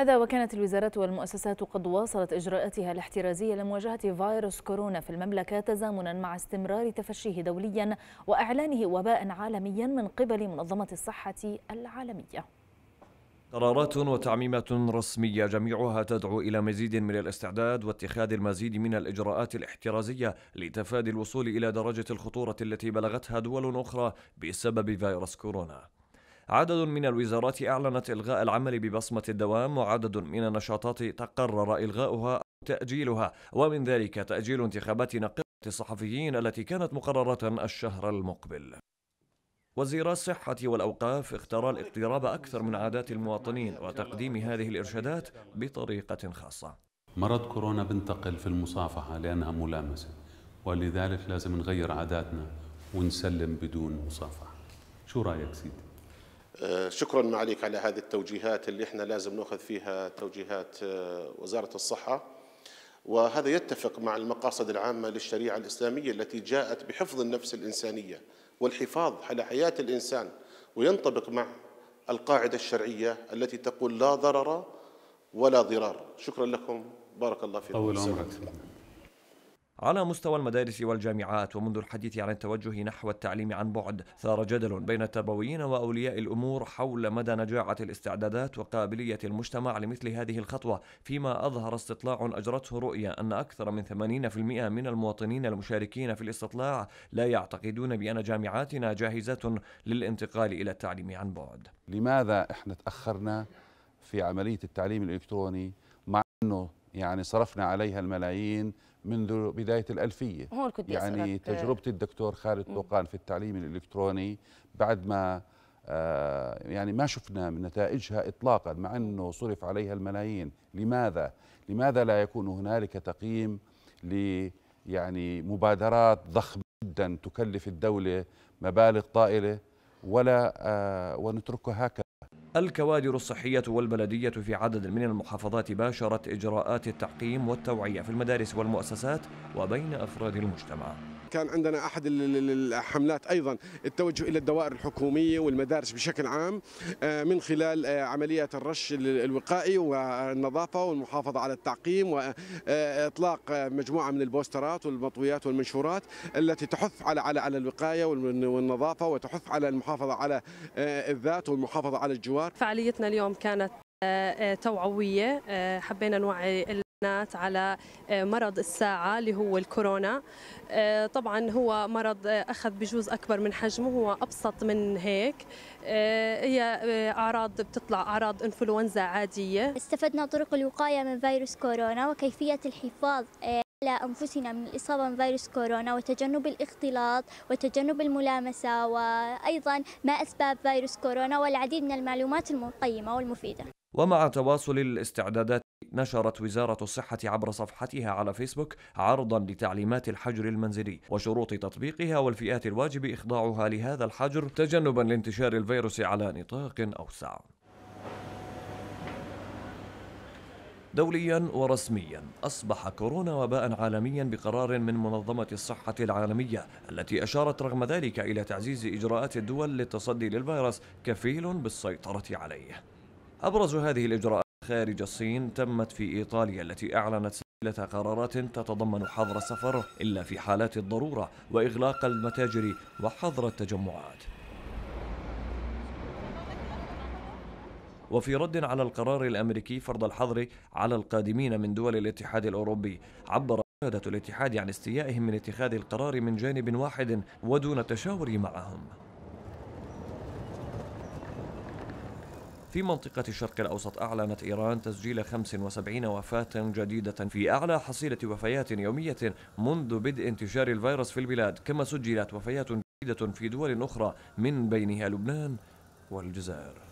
هذا وكانت الوزارات والمؤسسات قد واصلت إجراءاتها الاحترازية لمواجهة فيروس كورونا في المملكة تزامنا مع استمرار تفشيه دوليا وإعلانه وباء عالميا من قبل منظمة الصحة العالمية قرارات وتعميمات رسمية جميعها تدعو إلى مزيد من الاستعداد واتخاذ المزيد من الإجراءات الاحترازية لتفادي الوصول إلى درجة الخطورة التي بلغتها دول أخرى بسبب فيروس كورونا عدد من الوزارات أعلنت إلغاء العمل ببصمة الدوام وعدد من النشاطات تقرر إلغاؤها أو تأجيلها ومن ذلك تأجيل انتخابات نقابة الصحفيين التي كانت مقررة الشهر المقبل وزير الصحة والأوقاف اختار الاقتراب أكثر من عادات المواطنين وتقديم هذه الإرشادات بطريقة خاصة مرض كورونا بنتقل في المصافحة لأنها ملامسة ولذلك لازم نغير عاداتنا ونسلم بدون مصافحة شو رأيك سيدي؟ آه، شكرا معليك على هذه التوجيهات اللي احنا لازم ناخذ فيها توجيهات آه، وزاره الصحه وهذا يتفق مع المقاصد العامه للشريعه الاسلاميه التي جاءت بحفظ النفس الانسانيه والحفاظ على حياه الانسان وينطبق مع القاعده الشرعيه التي تقول لا ضرر ولا ضرار شكرا لكم بارك الله فيكم طول عمرك على مستوى المدارس والجامعات ومنذ الحديث عن التوجه نحو التعليم عن بعد ثار جدل بين التربويين وأولياء الأمور حول مدى نجاعة الاستعدادات وقابلية المجتمع لمثل هذه الخطوة فيما أظهر استطلاع أجرته رؤيا أن أكثر من 80% من المواطنين المشاركين في الاستطلاع لا يعتقدون بأن جامعاتنا جاهزة للانتقال إلى التعليم عن بعد لماذا إحنا تأخرنا في عملية التعليم الإلكتروني مع أنه يعني صرفنا عليها الملايين منذ بداية الألفية هون كنت يعني آه، تجربة الدكتور خالد طوقان في التعليم الإلكتروني بعد ما آه، يعني ما شفنا من نتائجها إطلاقا مع أنه صرف عليها الملايين لماذا؟ لماذا لا يكون هنالك تقييم ل يعني مبادرات ضخمة جدا تكلف الدولة مبالغ طائلة ولا آه، ونتركها هكذا الكوادر الصحية والبلدية في عدد من المحافظات باشرت إجراءات التعقيم والتوعية في المدارس والمؤسسات وبين أفراد المجتمع كان عندنا احد الحملات ايضا التوجه الى الدوائر الحكوميه والمدارس بشكل عام آه، من خلال آه، عمليات الرش الوقائي والنظافه والمحافظه على التعقيم واطلاق آه، مجموعه من البوسترات والمطويات والمنشورات التي تحث على على على الوقايه والنظافه وتحث على المحافظه على الذات والمحافظه على الجوار فعاليتنا اليوم كانت توعويه حبينا نوعي على آه، مرض الساعة اللي هو الكورونا آه، طبعا هو مرض آه، أخذ بجوز أكبر من حجمه هو أبسط من هيك هي أعراض بتطلع أعراض إنفلونزا عادية استفدنا طرق الوقاية من فيروس كورونا وكيفية الحفاظ على أنفسنا من الإصابة من فيروس كورونا وتجنب الاختلاط وتجنب الملامسة وأيضا ما أسباب فيروس كورونا والعديد من المعلومات المقيمة والمفيدة ومع تواصل الاستعدادات نشرت وزارة الصحة عبر صفحتها على فيسبوك عرضا لتعليمات الحجر المنزلي وشروط تطبيقها والفئات الواجب إخضاعها لهذا الحجر تجنبا لانتشار الفيروس على نطاق أوسع. دوليا ورسميا أصبح كورونا وباء عالميا بقرار من منظمة الصحة العالمية التي أشارت رغم ذلك إلى تعزيز إجراءات الدول للتصدي للفيروس كفيل بالسيطرة عليه أبرز هذه الإجراءات خارج الصين تمت في إيطاليا التي أعلنت سلسلة قرارات تتضمن حظر السفر إلا في حالات الضرورة وإغلاق المتاجر وحظر التجمعات وفي رد على القرار الامريكي فرض الحظر على القادمين من دول الاتحاد الاوروبي عبر قاده الاتحاد عن استيائهم من اتخاذ القرار من جانب واحد ودون التشاور معهم في منطقة الشرق الأوسط أعلنت إيران تسجيل 75 وفاة جديدة في أعلى حصيلة وفيات يومية منذ بدء انتشار الفيروس في البلاد كما سجلت وفيات جديدة في دول أخرى من بينها لبنان والجزائر